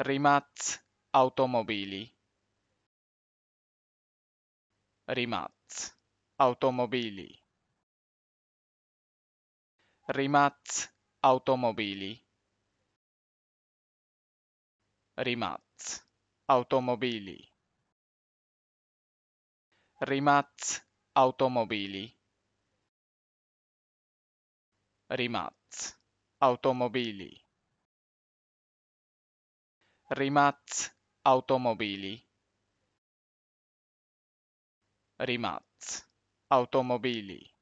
Rimaz Automobili Rimaz Automobili Rimaz Automobili Rimaz Automobili Rimaz Automobili Rimaz Automobili Rimaz Automobili Rimaz Automobili